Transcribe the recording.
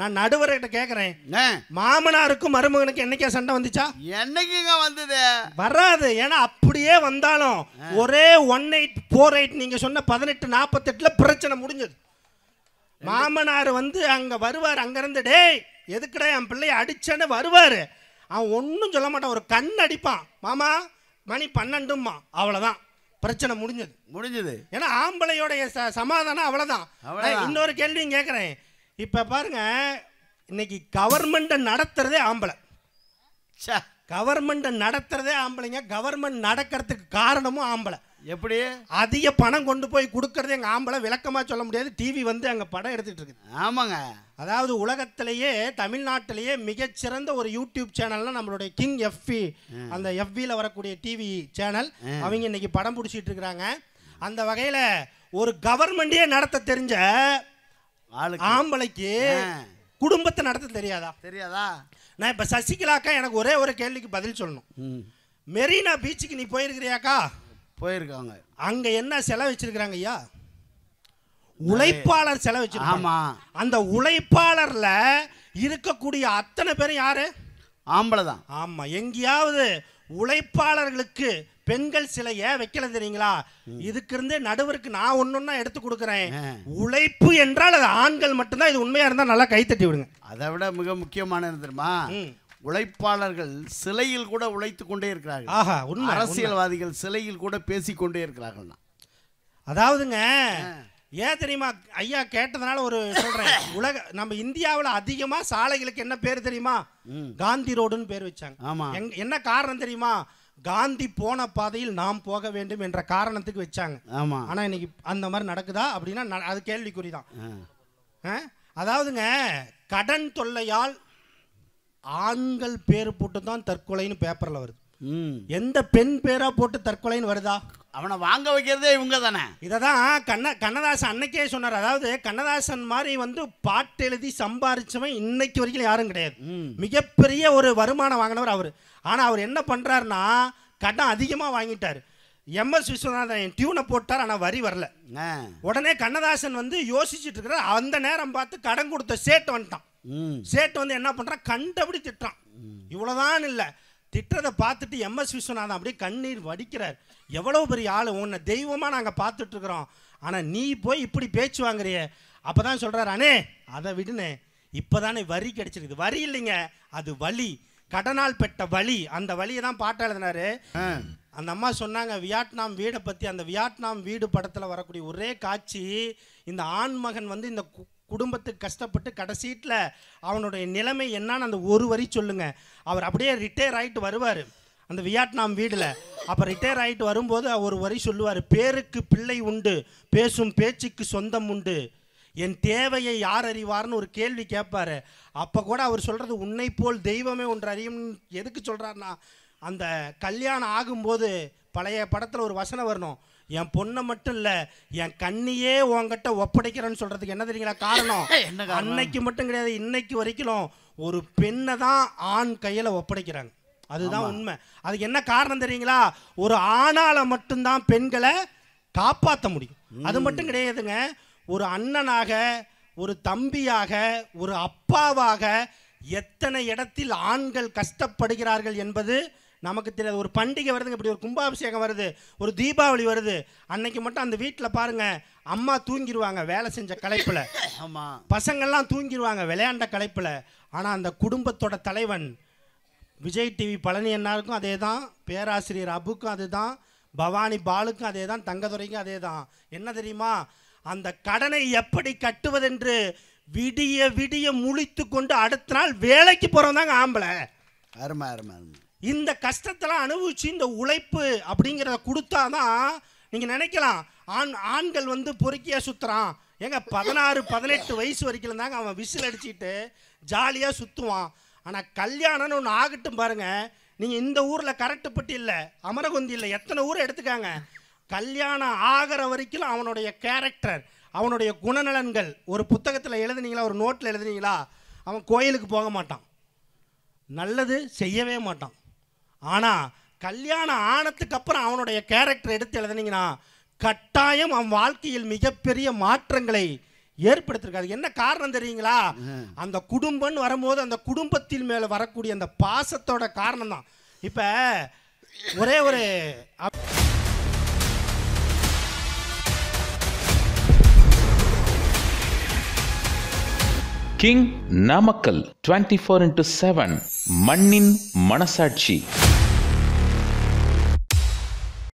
நான் நடுவர்கிட்ட கேட்குறேன் மாமனாருக்கும் மருமகனுக்கு என்னைக்கா சண்டை வந்துச்சா என்னைக்குங்க வந்தது வராது ஏன்னா அப்படியே வந்தாலும் ஒரே ஒன் எயிட் ஃபோர் எயிட் நீங்கள் சொன்ன பதினெட்டு நாற்பத்தெட்டில் பிரச்சனை முடிஞ்சது மாமனார் வந்து அங்கே வருவார் அங்கேருந்து டேய் எதுக்குடா என் பிள்ளைய அடிச்சேன்னு வருவார் அவன் ஒன்றும் சொல்ல மாட்டான் ஒரு கண் அடிப்பான் மாமா மணி பன்னெண்டுமா அவ்வளோதான் பிரச்சனை முடிஞ்சது முடிஞ்சது ஏன்னா ஆம்பளையோடைய சமாதானம் அவ்வளோதான் இன்னொரு கேள்வியும் கேட்குறேன் இப்போ பாருங்க இன்னைக்கு கவர்மெண்ட்டை நடத்துறதே ஆம்பளை சே கவர்மெண்ட்டை நடத்துறதே ஆம்பளைங்க கவர்மெண்ட் நடக்கிறதுக்கு காரணமும் ஆம்பளை எப்படி அதிக பணம் கொண்டு போய் கொடுக்கறது எங்கள் ஆம்பளை விளக்கமாக சொல்ல முடியாது டிவி வந்து அங்கே படம் எடுத்துகிட்டு இருக்குது ஆமாங்க அதாவது உலகத்திலேயே தமிழ்நாட்டிலேயே மிகச்சிறந்த ஒரு யூடியூப் சேனல்னா நம்மளுடைய கிங் எஃப்பி அந்த எஃப்பியில் வரக்கூடிய டிவி சேனல் அவங்க இன்னைக்கு படம் பிடிச்சிட்டு இருக்கிறாங்க அந்த வகையில் ஒரு கவர்மெண்டே நடத்த தெரிஞ்ச ஆம்பளைக்கு குடும்பத்தை நடத்த தெரியாதா தெரியாதா நான் இப்போ சசிகலாக்கா எனக்கு ஒரே ஒரு கேள்விக்கு பதில் சொல்லணும் மெரினா பீச்சுக்கு நீ போயிருக்கிறியாக்கா போயிருக்காங்க அங்க என்ன செலவு வச்சிருக்கிறாங்க ஐயா உழைப்பாளர் செலவு ஆமா அந்த உழைப்பாளர்ல இருக்கக்கூடிய அத்தனை பேரும் யாரு ஆம்பளை தான் ஆமா எங்கேயாவது உழைப்பாளர்களுக்கு பெண்கள் சில ஏன் வைக்கல தெரியுங்களா இதுக்கு இருந்தே நடுவருக்கு நான் ஒன்னொன்னா எடுத்து கொடுக்குறேன் உழைப்பு என்றால் அது ஆண்கள் மட்டும்தான் இது உண்மையா இருந்தா நல்லா கைத்தட்டி விடுங்க அதை விட மிக முக்கியமான தெரியுமா உழைப்பாளர்கள் சிலையில் கூட உழைத்து கொண்டே இருக்கிறார்கள் அரசியல்வாதிகள் சிலையில் கூட பேசிக்கொண்டே இருக்கிறார்கள் அதாவதுங்க ஏன் தெரியுமா ஐயா கேட்டதுனால ஒரு சொல்றேன் உலக நம்ம இந்தியாவில் அதிகமா சாலைகளுக்கு என்ன பேர் தெரியுமா காந்தி ரோடுன்னு பேர் வச்சாங்க ஆமா என்ன காரணம் தெரியுமா காந்தி போன பாதையில் நாம் போக வேண்டும் என்ற காரணத்துக்கு வச்சாங்க ஆமா ஆனா இன்னைக்கு அந்த மாதிரி நடக்குதா அப்படின்னா அது கேள்விக்குறிதான் அதாவதுங்க கடன் தொல்லையால் ஆண்கள் பேர் போட்டு தான் தற்கொலைன்னு பேப்பர்ல வருது எந்த பெண் பேரா போட்டு தற்கொலைன்னு வருதா அவனை வாங்க வைக்கிறதே இவங்க தானே இதை தான் கண்ண கண்ணதாசன் அன்னைக்கே சொன்னார் அதாவது கண்ணதாசன் மாதிரி வந்து பாட்டு எழுதி சம்பாரிச்சவன் இன்னைக்கு வரைக்கும் யாரும் கிடையாது மிகப்பெரிய ஒரு வருமானம் வாங்கினவர் அவர் ஆனால் அவர் என்ன பண்ணுறாருன்னா கடன் அதிகமாக வாங்கிட்டார் எம்எஸ் விஸ்வநாதன் டியூனை போட்டார் ஆனால் வரி வரல உடனே கண்ணதாசன் வந்து யோசிச்சுட்டு இருக்கிறார் அந்த நேரம் பார்த்து கடன் கொடுத்த சேட்டு வந்துட்டான் சேட்டு வந்து என்ன பண்ணுறான் கண்டபடி திட்டுறான் இவ்வளோதான் இல்லை திட்டுறதை பார்த்துட்டு எம்எஸ் விஸ்வநாதன் அப்படியே கண்ணீர் வடிக்கிறார் எவ்வளோ பெரிய ஆள் உன்னை தெய்வமாக நாங்கள் இருக்கிறோம் ஆனால் நீ போய் இப்படி பேச்சு வாங்குறிய அப்போ தான் சொல்கிறார் அண்ணே அதை விடுனே இப்போ தானே வரி கிடைச்சிருக்குது வரி இல்லைங்க அது வலி கடனால் பெற்ற வழி அந்த வழியை தான் பாட்டை எழுதினாரு அந்த அம்மா சொன்னாங்க வியட்நாம் வீடை பற்றி அந்த வியட்நாம் வீடு படத்தில் வரக்கூடிய ஒரே காட்சி இந்த ஆண்மகன் வந்து இந்த குடும்பத்துக்கு கஷ்டப்பட்டு கடைசீட்டில் அவனுடைய நிலைமை என்னான்னு அந்த ஒரு வரி சொல்லுங்கள் அவர் அப்படியே ரிட்டையர் ஆகிட்டு வருவார் அந்த வியட்நாம் வீடில் அப்போ ரிட்டையர் ஆகிட்டு வரும்போது ஒரு வரி சொல்லுவார் பேருக்கு பிள்ளை உண்டு பேசும் பேச்சுக்கு சொந்தம் உண்டு என் தேவையை யார் அறிவார்னு ஒரு கேள்வி கேட்பார் அப்போ கூட அவர் சொல்கிறது உன்னை போல் தெய்வமே ஒன்று அறியும் எதுக்கு சொல்கிறாருன்னா அந்த கல்யாணம் ஆகும்போது பழைய படத்தில் ஒரு வசனம் வரணும் என் பொண்ணை மட்டும் இல்லை என் கண்ணியே உங்ககிட்ட ஒப்படைக்கிறேன்னு சொல்கிறதுக்கு என்ன தெரியுங்களா காரணம் அன்னைக்கு மட்டும் கிடையாது இன்னைக்கு வரைக்கும் ஒரு பெண்ணை தான் ஆண் கையில் ஒப்படைக்கிறாங்க அதுதான் உண்மை அதுக்கு என்ன காரணம் தெரியுங்களா ஒரு ஆணால மட்டும்தான் பெண்களை காப்பாற்ற முடியும் அது மட்டும் கிடையாதுங்க ஒரு அண்ணனாக ஒரு தம்பியாக ஒரு அப்பாவாக எத்தனை இடத்தில் ஆண்கள் கஷ்டப்படுகிறார்கள் என்பது நமக்கு தெரியாது ஒரு பண்டிகை வருதுங்க இப்படி ஒரு கும்பாபிஷேகம் வருது ஒரு தீபாவளி வருது அன்னைக்கு மட்டும் அந்த வீட்டில் பாருங்கள் அம்மா தூங்கிடுவாங்க வேலை செஞ்ச கலைப்பில் ஆமாம் பசங்கள்லாம் தூங்கிடுவாங்க விளையாண்ட கலைப்பில் ஆனால் அந்த குடும்பத்தோட தலைவன் விஜய் டிவி பழனி அண்ணாருக்கும் அதே தான் பேராசிரியர் அபுக்கும் அதே தான் பவானி பாலுக்கும் அதே தான் தங்கதுரைக்கும் அதே தான் என்ன தெரியுமா அந்த கடனை எப்படி கட்டுவதென்று விடிய விடிய முழித்து கொண்டு அடுத்த நாள் வேலைக்கு போகிறோம் தாங்க ஆம்பளை அருமை அருமை இந்த கஷ்டத்தெல்லாம் அனுபவிச்சு இந்த உழைப்பு அப்படிங்கிறத கொடுத்தா தான் நீங்கள் நினைக்கலாம் ஆண் ஆண்கள் வந்து பொறுக்கியாக சுற்றுறான் ஏங்க பதினாறு பதினெட்டு வயசு வரைக்கும் தாங்க அவன் விசில் அடிச்சுட்டு ஜாலியாக சுற்றுவான் ஆனால் கல்யாணம்னு ஒன்று ஆகட்டும் பாருங்கள் நீங்கள் இந்த ஊரில் கரெக்டுப்பட்டு இல்லை அமரகுந்தி இல்லை எத்தனை ஊரை எடுத்துக்காங்க கல்யாணம் ஆகிற வரைக்கும் அவனுடைய கேரக்டர் அவனுடைய குணநலன்கள் ஒரு புத்தகத்தில் எழுதுனீங்களா ஒரு நோட்டில் எழுதுனீங்களா அவன் கோயிலுக்கு போக மாட்டான் நல்லது செய்யவே மாட்டான் ஆனால் கல்யாணம் ஆனத்துக்கு அப்புறம் அவனுடைய கேரக்டர் எடுத்து எழுதுனீங்கன்னா கட்டாயம் அவன் வாழ்க்கையில் மிகப்பெரிய மாற்றங்களை ஏற்படுத்திருக்காது என்ன காரணம் தெரியுங்களா அந்த குடும்பம்னு வரும்போது அந்த குடும்பத்தின் மேலே வரக்கூடிய அந்த பாசத்தோட காரணம் தான் இப்போ ஒரே ஒரு king Namakkal twenty four into seven மண்ணின் மனசாட்சி